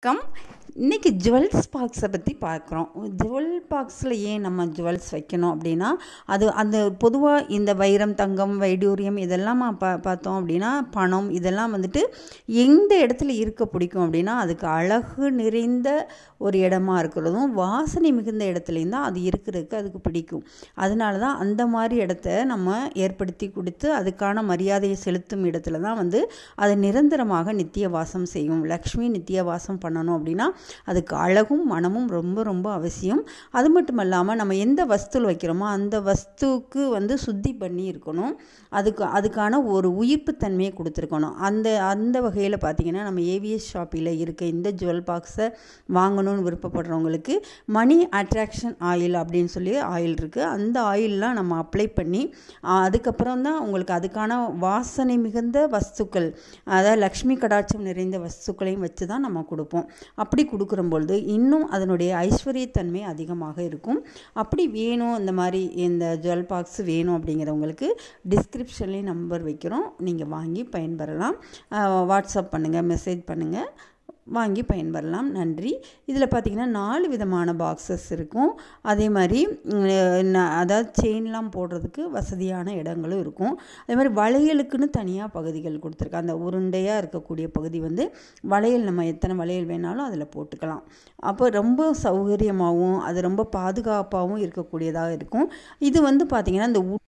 咁。இன்றைக்கி jewels பாக்ஸை பற்றி பார்க்குறோம் ஜுவல் பாக்ஸில் ஏன் நம்ம ஜுவல்ஸ் வைக்கணும் அப்படின்னா அது அந்த பொதுவாக இந்த வைரம் தங்கம் வைடூரியம் இதெல்லாம் பா பார்த்தோம் அப்படின்னா பணம் இதெல்லாம் வந்துட்டு எந்த இடத்துல இருக்க பிடிக்கும் அப்படின்னா அதுக்கு அழகு நிறைந்த ஒரு இடமா இருக்கிறதும் வாசனை மிகுந்த இடத்துலையும் தான் அது இருக்கிறதுக்கு அதுக்கு பிடிக்கும் அதனால தான் அந்த மாதிரி இடத்த நம்ம ஏற்படுத்தி கொடுத்து அதுக்கான மரியாதையை செலுத்தும் இடத்துல தான் வந்து அதை நிரந்தரமாக நித்திய வாசம் செய்யும் லக்ஷ்மி நித்திய வாசம் பண்ணணும் அப்படின்னா அதுக்கு அழகும் மனமும் ரொம்ப ரொம்ப அவசியம் அது மட்டும் இல்லாமல் நம்ம எந்த வஸ்துவில் வைக்கிறோமோ அந்த வஸ்துக்கு வந்து சுத்தி பண்ணி இருக்கணும் அதுக்கு அதுக்கான ஒரு உயிர்ப்பு தன்மையை கொடுத்துருக்கணும் அந்த அந்த வகையில் பார்த்திங்கன்னா நம்ம ஏவிஎஸ் ஷாப்பில் இருக்க இந்த ஜுவல் பாக்ஸை வாங்கணும்னு விருப்பப்படுறவங்களுக்கு மணி அட்ராக்ஷன் ஆயில் அப்படின்னு சொல்லி ஆயில் இருக்குது அந்த ஆயிலெலாம் நம்ம அப்ளை பண்ணி அதுக்கப்புறம் தான் உங்களுக்கு அதுக்கான வாசனை மிகுந்த வஸ்துக்கள் அதாவது லக்ஷ்மி கடாட்சம் நிறைந்த வஸ்துக்களையும் வச்சு தான் நம்ம கொடுப்போம் அப்படி கொடுக்குற பொழுது இன்னும் அதனுடைய ஐஸ்வர்யத்தன்மை அதிகமாக இருக்கும் அப்படி வேணும் இந்த மாதிரி இந்த ஜுவல் பாக்ஸ் வேணும் அப்படிங்கிறவங்களுக்கு டிஸ்கிரிப்ஷன்லேயும் நம்பர் வைக்கிறோம் நீங்கள் வாங்கி பயன்பெறலாம் வாட்ஸ்அப் பண்ணுங்கள் மெசேஜ் பண்ணுங்கள் வாங்கி பயன்பெறலாம் நன்றி இதில் பார்த்திங்கன்னா நாலு விதமான பாக்ஸஸ் இருக்கும் அதே மாதிரி அதாவது செயின்லாம் போடுறதுக்கு வசதியான இடங்களும் இருக்கும் அதே மாதிரி வளையலுக்குன்னு தனியாக பகுதிகள் கொடுத்துருக்காங்க அந்த உருண்டையாக இருக்கக்கூடிய பகுதி வந்து வளையல் நம்ம எத்தனை வளையல் வேணாலும் அதில் போட்டுக்கலாம் அப்போ ரொம்ப சௌகரியமாகவும் அது ரொம்ப பாதுகாப்பாகவும் இருக்கக்கூடியதாக இருக்கும் இது வந்து பார்த்திங்கன்னா இந்த